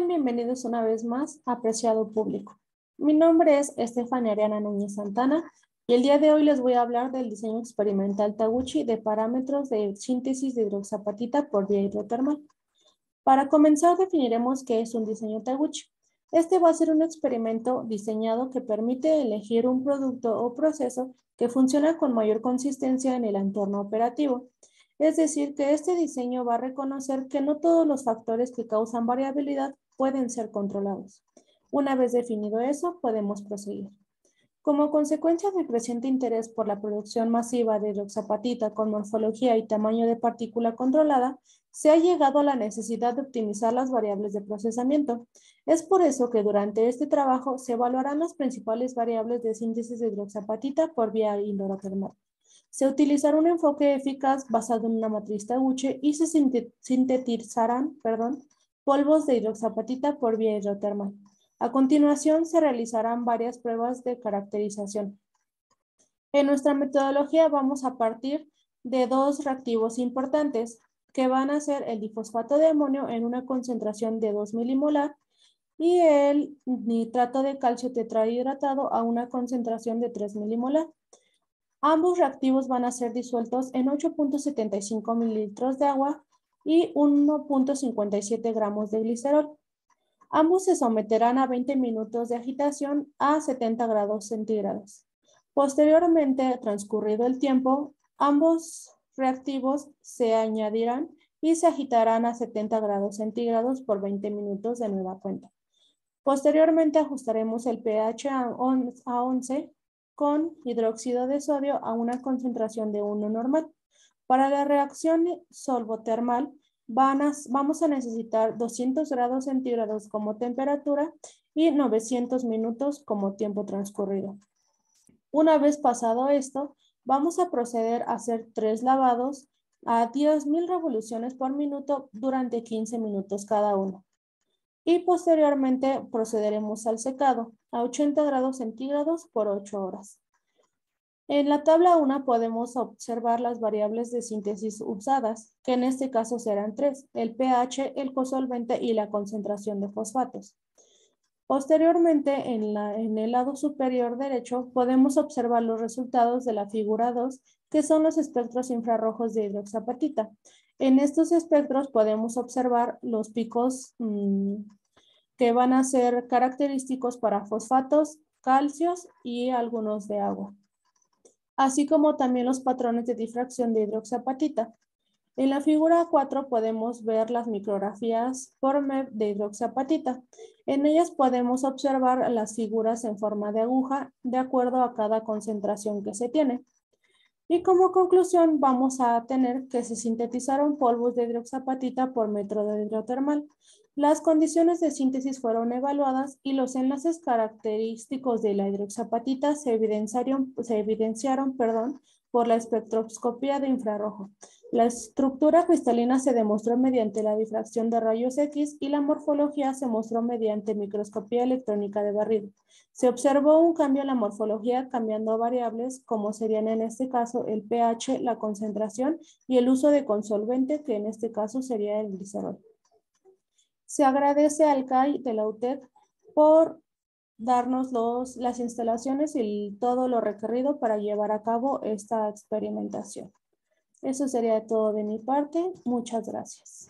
bienvenidos una vez más, apreciado público. Mi nombre es Estefania Ariana Núñez Santana y el día de hoy les voy a hablar del diseño experimental Taguchi de parámetros de síntesis de hidroxapatita por vía hidrotermal. Para comenzar, definiremos qué es un diseño Taguchi. Este va a ser un experimento diseñado que permite elegir un producto o proceso que funciona con mayor consistencia en el entorno operativo es decir, que este diseño va a reconocer que no todos los factores que causan variabilidad pueden ser controlados. Una vez definido eso, podemos proseguir. Como consecuencia del creciente interés por la producción masiva de hidroxapatita con morfología y tamaño de partícula controlada, se ha llegado a la necesidad de optimizar las variables de procesamiento. Es por eso que durante este trabajo se evaluarán las principales variables de síntesis de hidroxapatita por vía indoorotermal. Se utilizará un enfoque eficaz basado en una matriz Taguchi y se sintetizarán perdón, polvos de hidroxapatita por vía hidrotermal. A continuación, se realizarán varias pruebas de caracterización. En nuestra metodología vamos a partir de dos reactivos importantes, que van a ser el difosfato de amonio en una concentración de 2 milimolar y el nitrato de calcio tetrahidratado a una concentración de 3 milimolar. Ambos reactivos van a ser disueltos en 8.75 mililitros de agua y 1.57 gramos de glicerol. Ambos se someterán a 20 minutos de agitación a 70 grados centígrados. Posteriormente, transcurrido el tiempo, ambos reactivos se añadirán y se agitarán a 70 grados centígrados por 20 minutos de nueva cuenta. Posteriormente ajustaremos el pH a 11 con hidróxido de sodio a una concentración de 1 normal. Para la reacción solvotermal vamos a necesitar 200 grados centígrados como temperatura y 900 minutos como tiempo transcurrido. Una vez pasado esto, vamos a proceder a hacer tres lavados a 10.000 revoluciones por minuto durante 15 minutos cada uno y posteriormente procederemos al secado a 80 grados centígrados por 8 horas. En la tabla 1 podemos observar las variables de síntesis usadas, que en este caso serán tres, el pH, el cosolvente y la concentración de fosfatos. Posteriormente, en, en el lado superior derecho, podemos observar los resultados de la figura 2, que son los espectros infrarrojos de hidroxapatita, en estos espectros podemos observar los picos mm, que van a ser característicos para fosfatos, calcios y algunos de agua, así como también los patrones de difracción de hidroxapatita. En la figura 4 podemos ver las micrografías por MEP de hidroxapatita. En ellas podemos observar las figuras en forma de aguja de acuerdo a cada concentración que se tiene. Y como conclusión vamos a tener que se sintetizaron polvos de hidroxapatita por metro de hidrotermal. Las condiciones de síntesis fueron evaluadas y los enlaces característicos de la hidroxapatita se evidenciaron, se evidenciaron perdón, por la espectroscopía de infrarrojo. La estructura cristalina se demostró mediante la difracción de rayos X y la morfología se mostró mediante microscopía electrónica de barrido. Se observó un cambio en la morfología cambiando variables como serían en este caso el pH, la concentración y el uso de consolvente que en este caso sería el glicerol. Se agradece al CAI de la UTEC por darnos las instalaciones y todo lo requerido para llevar a cabo esta experimentación. Eso sería todo de mi parte. Muchas gracias.